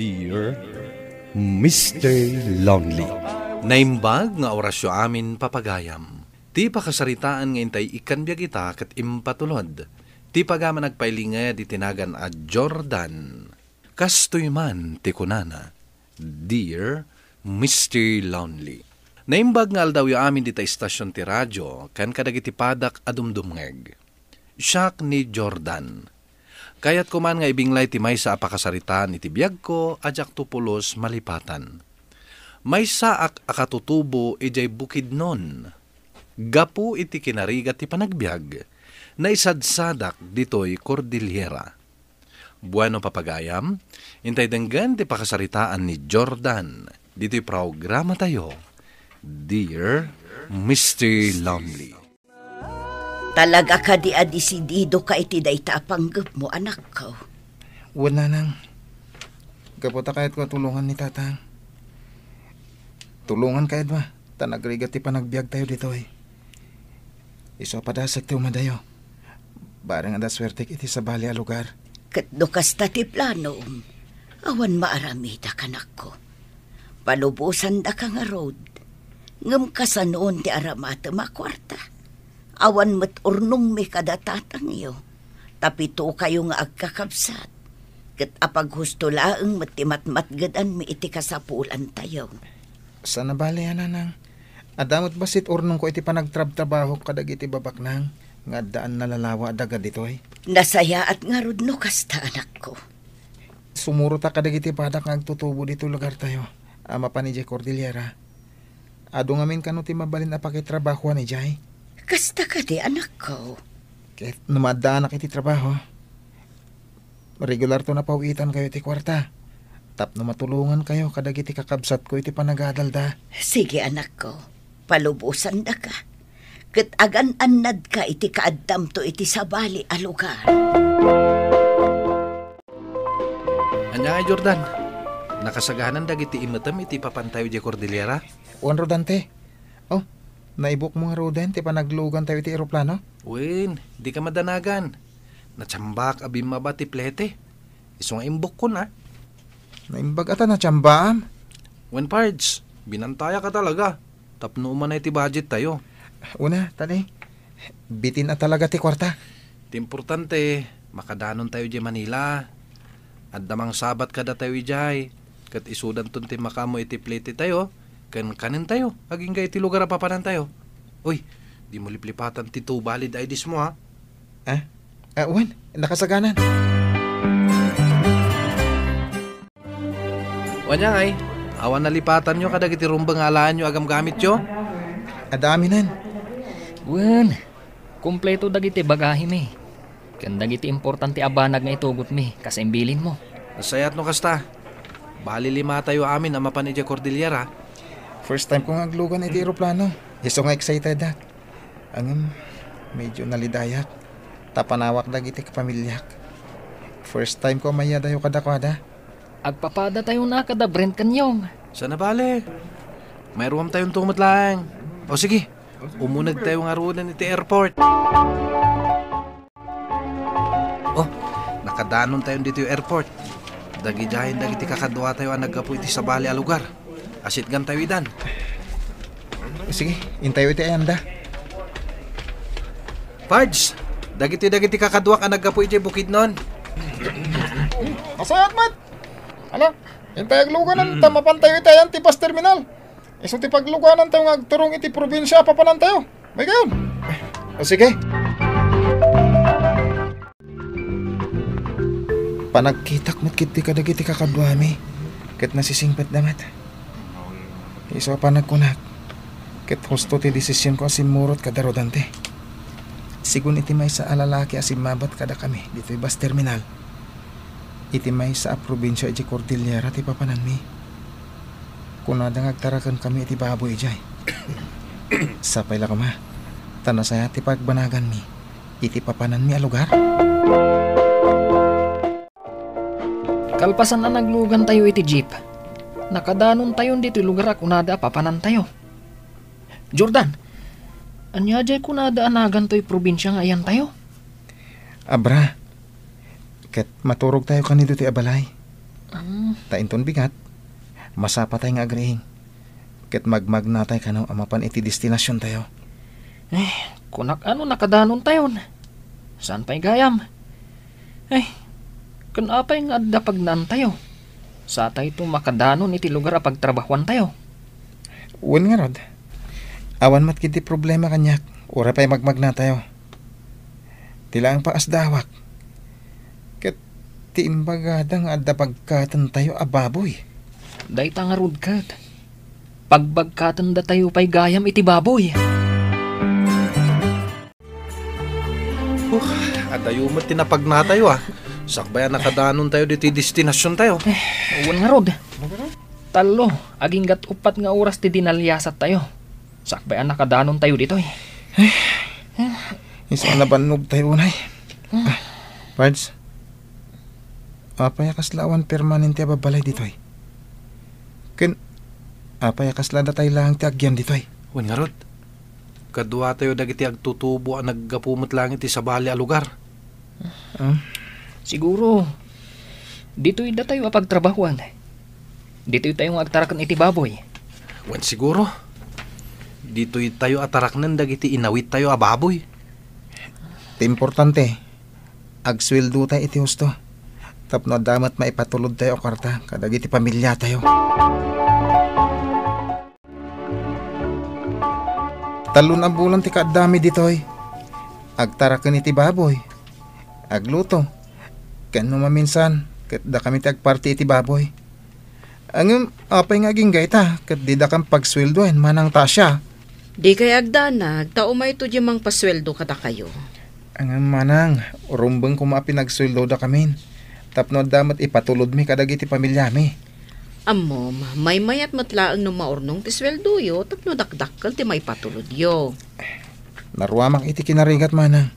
dear Mr. Lonely. Naimbag nga orasyo amin papagayam. Ti pakasaritaan nga intay ikan biya kita kat impatulod. Ti pagaman nagpailinga di tinagan at Jordan. Kastoy man ti kunana. Dear Mr. Lonely. Naimbag nga aldaw yung amin dita istasyon ti radyo kan kadagitipadak adumdumngeg. Siyak ni Jordan Kayat ko man nga ibinglay ti may sa apakasaritaan iti biyag ko, ajak tupulos malipatan. May sa ak akatutubo ijay bukid non. Gapu iti kinarigat ti panagbiag, na isadsadak ditoy Cordillera. Bueno papagayam, intay denggan ti pakasaritaan ni Jordan. Dito'y programa tayo, Dear Mr. Lumley. Talaga ka di adisidido ka iti day tapanggap mo, anak ko. Wala nang. Kaputa kayat ko tulungan ni tatang. Tulungan kahit ba? Tanagrigat ti panagbiag tayo dito eh. Iso padasak ti umadayo. Barang anda daswerte iti sa bali a lugar. Katdukas ta ti plano um. Awan maaramita kanak ko. Palubusan da ka nga road. Ngam ka sa noon ti aramata makwarta awan met urnong mi kadatatang iyo. Tapito kayo nga agkakabsat. Kat apag husto laang matimatmat gadan mi iti kasapulan tayo. Sana bali yan nang. Adamot basit urnong ko iti panagtrabtrabaho kadag iti babak nang. Nga daan nalalawa daga dito Eh. Nasaya at nga no kasta anak ko. Sumuro ta kadag iti padak nga agtutubo dito lugar tayo. Ama pa ni Jay Cordillera. Adong amin kanu ti mabalin na pakitrabaho ni Jay Kasta ka di, anak ko. Kahit numadaan na kiti trabaho, regular to na pawitan kayo iti kwarta. Tap na matulungan kayo kadag iti kakabsat ko iti panagadalda. Sige anak ko, palubusan da ka. Kat agan anad ka iti kaadam to iti sabali a lugar. Anya Jordan, nakasagahanan dagiti imatam iti papantayo di Cordillera? Juan Rodante, oh, Naibok mo nga Roden, ti panaglugan tayo ti aeroplano? Win, di ka madanagan. Natsambak abim maba ti plete. Iso nga imbok ko na. Naimbag ata na tsambaam. Wen pards, binantaya ka talaga. Tapno man ti budget tayo. Una, tali. Bitin na talaga ti kwarta. Ti importante, makadanon tayo di Manila. At damang sabat kada tayo jay. Kat isudan ton ti makamo iti plete tayo Kan kanin tayo. Aging kay ti lugar apapanan tayo. Uy, di mo liplipatan ti two valid IDs mo ha. Eh, Ah, Juan, nakasaganan. Wanya ay, awan na lipatan nyo kadag itirumbang alaan nyo agam gamit nyo. Adami nan. Wen, kumpleto dagiti bagahe mi. Kan dagiti importante abanag nga itugot mi imbilin mo. Nasayat no kasta. Bali lima tayo amin ang mapanidya Cordillera First time kong aglugan iti mm. aeroplano. Iso nga excited at. Ang medyo nalidayat. Tapanawak dag iti pamilyak. First time ko maya dayo kadakwada. Agpapada tayo na kada Brent kanyong. Sana bale. Mayroon tayong tumat lang. O sige, umunag tayo nga ruunan iti airport. Oh, nakadanon tayo dito yung airport. Dagidahin, dagiti kakadwa tayo ang nagapo iti sa bali a lugar. Asit gan tawidan. Eh, sige, intayo iti ayanda. Pards, dagiti-dagiti kakaduak ang nagkapoy iti bukid nun. Kasayat, mat! Ala, ano? intayaglugan ng tamapantayo iti ayan tipas terminal. Iso ti pagluganan tayo ngagturong iti probinsya papanan tayo. May gayon. O sige. Panagkitak mat kiti kadagiti kakadwami. Kat nasisingpat damat. Isa pa nagkunat. Ket husto ti desisyon ko asin murot kada rodante. Sigun iti may sa alalaki asin mabat kada kami dito bus terminal. Iti may sa probinsya iti Cordillera ti papanan mi. Kunada agtarakan kami iti baboy ijay. Sapay la kama. Tanasaya ti pagbanagan mi. Iti papanan mi a lugar. Kalpasan na naglugan tayo iti jeep. Nakadanon tayon dito lugar ako nada papanan tayo. Jordan, anya jay ko anagan to'y probinsya nga ayan tayo. Abra, ket maturog tayo kanito ti abalay. Mm. Tainton bigat, masapa tayo nga agrihing. Ket magmag na tayo kanang amapan iti destinasyon tayo. Eh, kunak ano nakadanon tayon. Saan pa'y gayam? Eh, kanapay nga adapagnan tayo. Sa tayo itong makadanon iti lugar a pagtrabahuan tayo. Wen nga Rod. Awan mat kiti problema kanyak. Ura pa'y magmagna tayo. Tila ang paas dawak. Kat tiimbagada nga adda pagkatan tayo ababoy. Day nga Rod kat. Pagbagkatan da tayo pa'y gayam iti baboy. Uh, adayo mo tinapag na tayo ah. Sakbayan nakadanon tayo dito destinasyon tayo. Eh, uwan nga rod. Talo, aging gat upat nga oras ti dinalyasat tayo. Sakbayan nakadanon tayo dito eh. Eh, isa tayo unay. Eh. Ah, Pards, apaya kaslawan permanente babalay dito eh. Ken, apaya kaslada tayo lang ti agyan dito eh. Uwan nga rod kadua tayo dagiti agtutubo ang naggapumot langit sa bali a lugar. Uh, Siguro, dito da tayo apagtrabahuan. Dito'y tayo agtarakan iti baboy. Wen siguro. Dito'y tayo ataraknan dagiti inawit tayo a baboy. Ti importante, agsweldo tayo iti husto. Tapno damat maipatulod tayo karta kadagiti pamilya tayo. Talon ang bulan ti kaadami ditoy. Agtarakan iti baboy. Agluto Kano maminsan, kat da kami tag party iti baboy. Ang apay nga ginggay ta, kat di da kang pagsweldoin manang tasya. Di kay agdanag, tao may to mang pasweldo kata kayo. Ang manang, rumbang kumapi nagsweldo da kami. Tapno damat ipatulod mi kadag iti pamilya mi. Amom, may mayat matlaang no maornong ti sweldo yo, tapno dakdakkal ti may patulod yo. Naruamang iti kinarigat manang.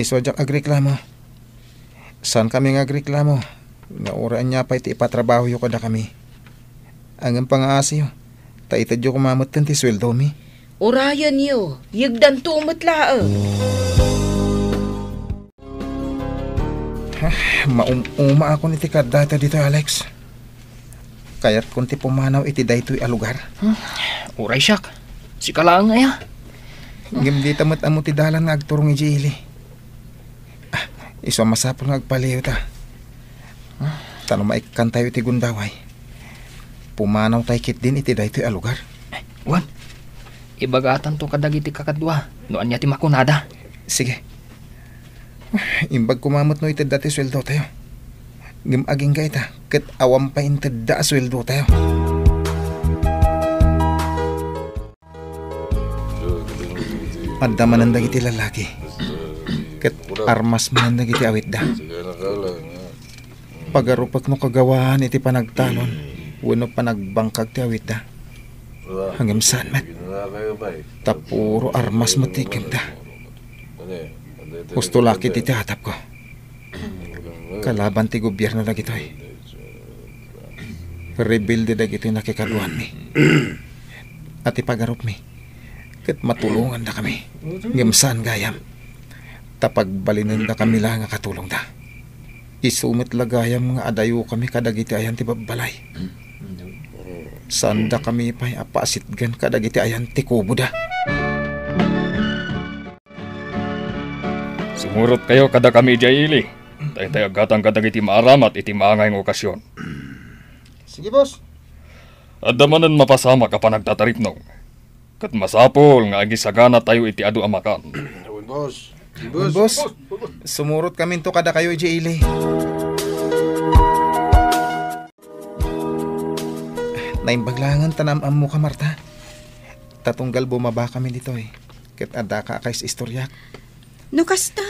Iswa jak agreklamo. Saan kami nagreklamo? Nauraan niya pa iti ipatrabaho yung kada kami. Ang ang pangaasi yo, taitad yo kumamot ti sweldo mi. Urayan yo, yagdan tumatla oh. ah, Maumuma ako ni Tikad data dito, Alex. Kaya't kunti pumanaw iti daytoy alugar. Hmm? Uray, Shak. Si Kalaang ah. nga ya. Ngim di tamat amo ti dalan nga agturong ijili. Iso masapol nagpaliw ta. Ah, tano maikan tayo ti gundaway. Pumanaw tayo kit din iti daytoy a lugar. Eh, Juan, ibagatan to kadagiti iti kakadwa. Noan niya ti makunada. Sige. Ah, imbag kumamot no itid dati sweldo tayo. Gimaging ka ita, kit awam pa intid da sweldo tayo. Adda manandag iti lalaki ket armas man na giti awit da. Mm. Pagarupat mo kagawahan iti panagtanon, wano panagbangkag ti awit da. Hanggang saan met, Tapuro armas matikim da. Ano ano Gusto laki ti tihatap ko. Ano? Kalaban ti gobyerno na gitoy. Rebuild da gitoy nakikaduan mi. At ipagarup mi. Kat matulungan da kami. Gamsaan gayam. Tapag balinan kami lang nga katulong da. Isumit lagayam nga adayo kami kadagiti ayan ti babbalay. Sanda kami pa'y apasitgan kadagiti ayan ti kubo da. Sumurot kayo kada kami jaili. Tay-tay agatang kadagiti maaramat iti maangay ng okasyon. Sige boss. Adamanan mapasama ka pa nagtatarip nung. Kat masapol nga agisagana tayo iti adu amakan. Ewan boss. Boss, boss, sumurot kami to kada kayo, Jayle. Naimbaglangan tanam mo ka, Marta. Tatunggal bumaba kami dito eh. Kit ada ka kay istoryak. No kasta.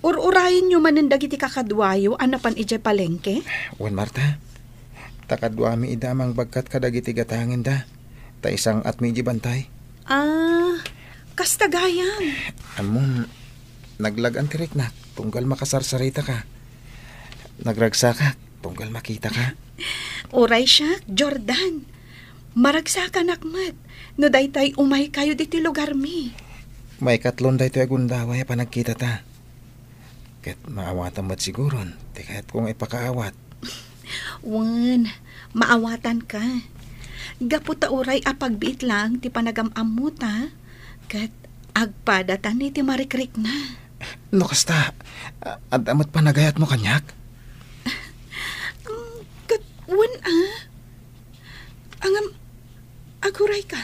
Ururayan nyo man ang dagiti kakadwayo anapan ije palengke? Wan Marta. Takadwami idamang bagkat kadagiti gatangin da. Ta isang at medyo bantay. Ah, kasta gayan. Among, naglag ang tirik na, tunggal makasarsarita ka. Nagragsa ka, tunggal makita ka. Uray siya, Jordan. Maragsa ka nakmat, no daytay umay kayo diti lugar mi. May katlon daytoy agundaway ya nagkita ta. Ket maawatan ba't siguron, di kahit kung ipakaawat. Wan, maawatan ka. Gaputa oray apagbiit lang ti panagamamuta. ha. Ket agpadatan ni ti marikrik na. No kasta, at amat pa nagayat mo kanyak? Ang katwan ah. Angam, am, aguray ka.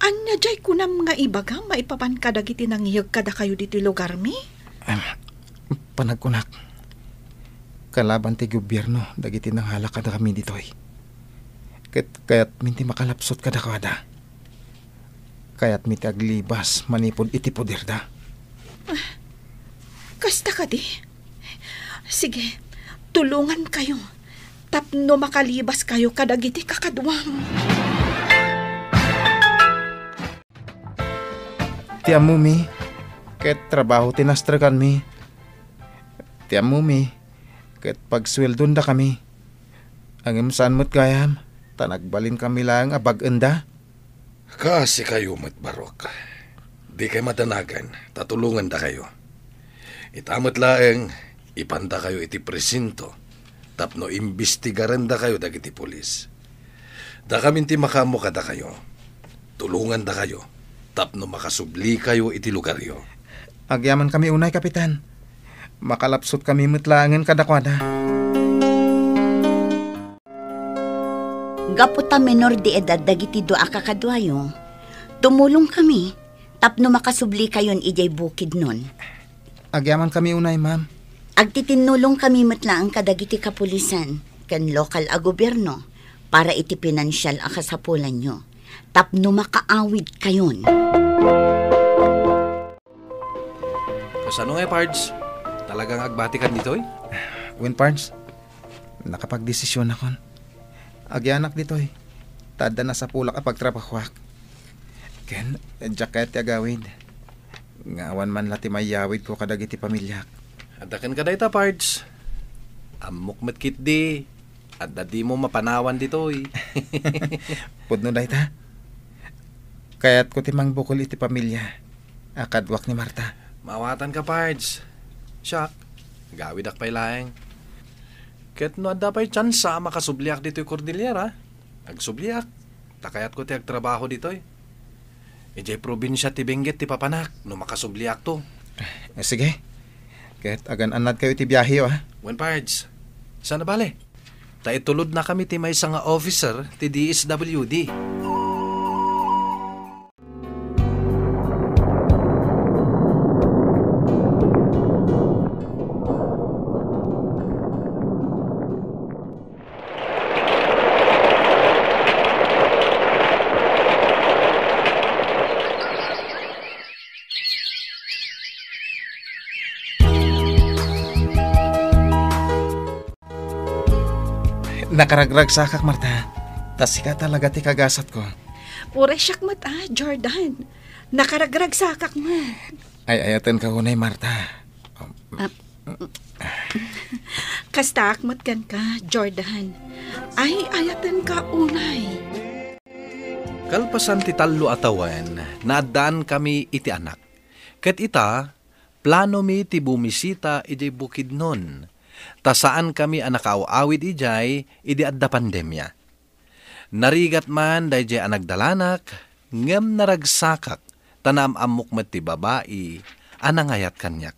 Anya jay ko na mga ibaga, maipapan ka dagiti nang iyag kada kayo dito lugar mi? Um, panagkunak. Kalaban ti gobyerno, dagiti nang halak kada kami ditoy. Kat, kaya't minti makalapsot kada kada. Kaya't miti aglibas, manipod iti poder da Kasta ka di. Sige, tulungan kayo. Tapno makalibas kayo kadagiti kakaduwang. Ti amumi, ket trabaho tinastrakan mi. Ti amumi, ket pagsweldon da kami. Ang imsan mo't gayam, tanagbalin kami lang abag enda. Kasi kayo matbarok. Kasi di kay matanagan, tatulungan da kayo. Itamat laeng, ipanda kayo iti presinto, tapno imbestigaran da kayo dagiti pulis. Da kami ti makamo da kayo, tulungan da kayo, tapno makasubli kayo iti lugaryo. Agyaman kami unay, Kapitan. Makalapsot kami mutlangan kadakwada. Gaputa menor di edad dagiti do akakadwayo, tumulong kami Tapno makasubli kayon ijay e bukid nun. Agyaman kami unay, ma'am. Agtitinulong kami ang kadagiti kapulisan ken lokal a gobyerno para iti pinansyal a kasapulan nyo. Tapno makaawid kayon. Kasano nga, Pards? Talagang agbatikan dito, eh? Win, Pards. Nakapagdesisyon ako. Agyanak dito, eh. Tada na sa pulak a pagtrabahuak. Ken, jacket ya gawid. Ngawan man lati mayawid ko kadag iti pamilyak. Adakan ka dayta, Pards. Amok met kit di. At di mo mapanawan dito eh. Pudno dayta. Kaya't ko timang bukol iti pamilya. Akadwak ni Marta. Mawatan ka, Pards. Shock. Gawid ak pailaeng. Ket no adda pa'y tsansa makasubliak dito'y Cordillera. Agsubliak. Takayat ko ti agtrabaho dito'y. Ejay eh, probinsya ti Benguet ti Papanak, no makasubli akto. Eh, sige. Kahit agan anad kayo ti biyahe oh, ha. Wen pards, sana bale. Taitulod na kami ti may nga officer ti DSWD. Nakaragrag sa kak, Marta. Tas ka talaga ti kagasat ko. Pure siyak mat ah, Jordan. Nakaragrag sa kak ma. Ay, ayatan ka unay, Marta. Um, Kasta akmat kan ka, Jordan. Ay, ayatan ka unay. Kalpasan ti talo atawan, nadan kami iti anak. Ket ita, plano mi ti bumisita iti bukid nun tasaan kami anakaw-awid ijay, idi adda pandemya. Narigat man dayjay anagdalanak, ngem naragsakak, tanam amok met ti babae, anangayat kanyak.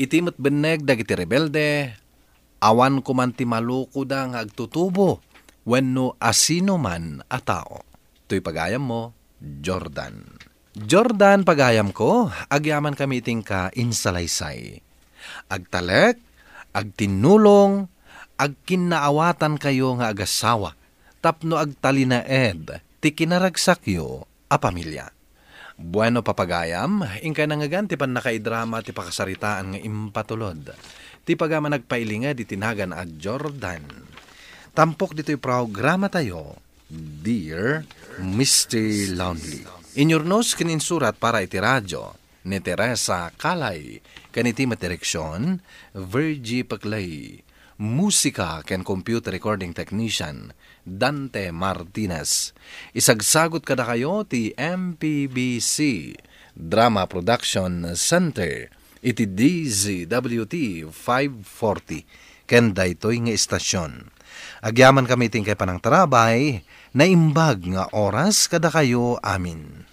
Itimot beneg dagiti rebelde, awan kuman ti maluko da nga agtutubo, wenno asino man a tao. Ito'y pagayam mo, Jordan. Jordan, pagayam ko, agyaman kami iting ka insalaysay. Agtalek, ag tinulong, ag kinaawatan kayo nga agasawa, tapno ag talinaed, ti kinaragsakyo, a pamilya. Bueno papagayam, ingkay nangagan ti nakaidrama ti pakasaritaan nga impatulod. Ti pagama nagpailinga di tinagan at Jordan. Tampok dito'y programa tayo, Dear Mr. Lonely. In your nose kininsurat para iti radyo ni Teresa Kalay, kaniti matireksyon, Virgie Paglay, musika ken computer recording technician, Dante Martinez. Isagsagot kada kayo ti MPBC, Drama Production Center, iti DZWT 540, ken daytoy nga istasyon. Agyaman kami tingkay panang tarabay, naimbag nga oras kada kayo amin.